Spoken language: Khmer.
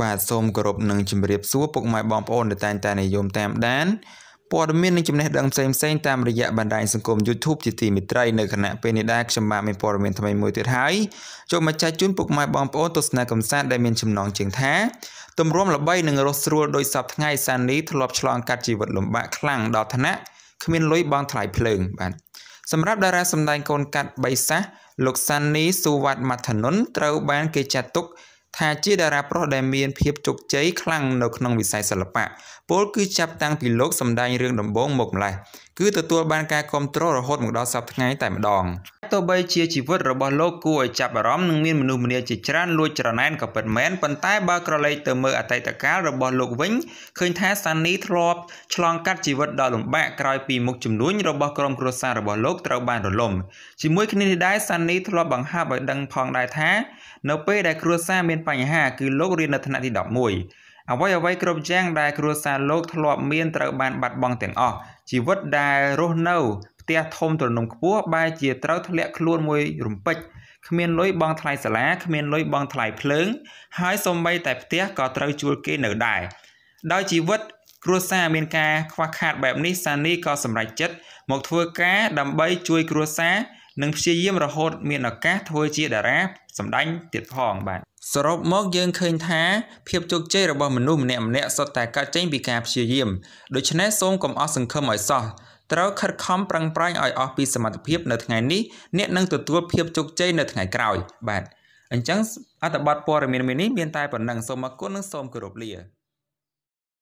បាទសូមគោរពនិងជម្រាបសួរពុកម៉ែបងប្អូនដែលតែងតែនិយមតាមដានព័ត៌មាននិងចំណេះដឹងផ្សេងៗតាមរយៈបណ្ដាញសង្គម YouTube ជាទីមេត្រីនៅគណៈពេលនេះដែរខ្ញុំបាទមានព័ត៌មានថ្មីមួយទៀតហើយចូលមកចែកជូនពុកម៉ែបងប្អូនទស្សនាកំសាន្តដែលមានចំណងជើងថាទម្រាំល្បីនិងរស់ស្រួលដោយសពថ្ងៃសាននីធ្លាប់ឆ្លងកាត់ជីវិតលំបាកខ្លាំងដល់ថ្នាក់គ្មានលុយបង់ថ្លៃភ្លើង បាទសម្រាប់តារាសម្ដែងកូនកាត់បៃសាសលោកសាននីស៊ូវ៉ាត់ម៉ាថានុនត្រូវបាន គេចាត់ទុកថាជាតារាប្រុសដែលមានភាពជោគជ័យខ្លាំងនៅក្នុងវិស័យសិល្បៈពលគឺចាប់តាំងពីលោកសម្ដែងរឿងដំបូងមកម្ល៉េះគឺទទួលបានការគាំទ្ររហូតមកដល់សពថ្ងៃតែម្ដង។ទោះបីជាជីវិតរបស់លោកគួរឲ្យចាប់អារម្មណ៍និងមានមនុស្សម្នាជាច្រើនលួចច្រណែនក៏ពិតមែនប៉ុន្តែបើក្រឡេកទៅមើលអតីតកាលរបស់លោកវិញឃើញថាសានីធ្លាប់ឆ្លងកាត់ជីវិតដ៏លំបាកក្រោយពីមុខជំនួញរបស់ក្រុមគ្រួសាររបស់លោកត្រូវបានរលំជាមួយគ្នានេះដែរសានីធ្លាប់បង្ហាប់ឲ្យដឹងផងដែរថានៅពេលដែលគ្រួសារមានបញ្ហាគឺលោករៀននៅថ្នាក់ទី11អ្វីអ្វីគ្រប់យ៉ាងដែលគ្រួសារលោកធ្លាប់មានត្រូវបានបាត់បង់ទាំងអស់ជីវិតដែលរស់នៅផ្ទះធំទ្រនំខ្ពស់បែរជាត្រូវធ្លាក់ខ្លួនមួយ រំពេចគ្មានលុយបង់ថ្លៃសាលាគ្មានលុយបង់ថ្លៃភ្លើង ហើយសូម្បី តែផ្ទះក៏ត្រូវជួលគេនៅដែរដោយជីវិត គ្រួសារមានការខ្វះខាតបែបនេះសានីក៏សម្រេចចិត្តមកធ្វើការដើម្បីជួយគ្រួសារ និងព្យាយាមរហូត មានឱកាសធ្វើជាតារាសម្ដែងទៀតផងបាទសរុបមក យើងឃើញថាភាពជោគជ័យរបស់មនុស្សម្នាក់ៗសុទ្ធតែកើតចេញពីការព្យាយាមដូច្នេះសូមកុំអស់សង្ឃឹមឲ្យសោះត្រូវខិតខំប្រឹងប្រែងឲ្យអស់ពីសមត្ថភាពនៅថ្ងៃនេះអ្នកនឹងទទួលភាពជោគជ័យនៅថ្ងៃក្រោយបាទអញ្ចឹងអត្ថបទព័ត៌មាននេះមាន តែប៉ុណ្ណឹងសូមអរគុណនិងសូមគោរពលា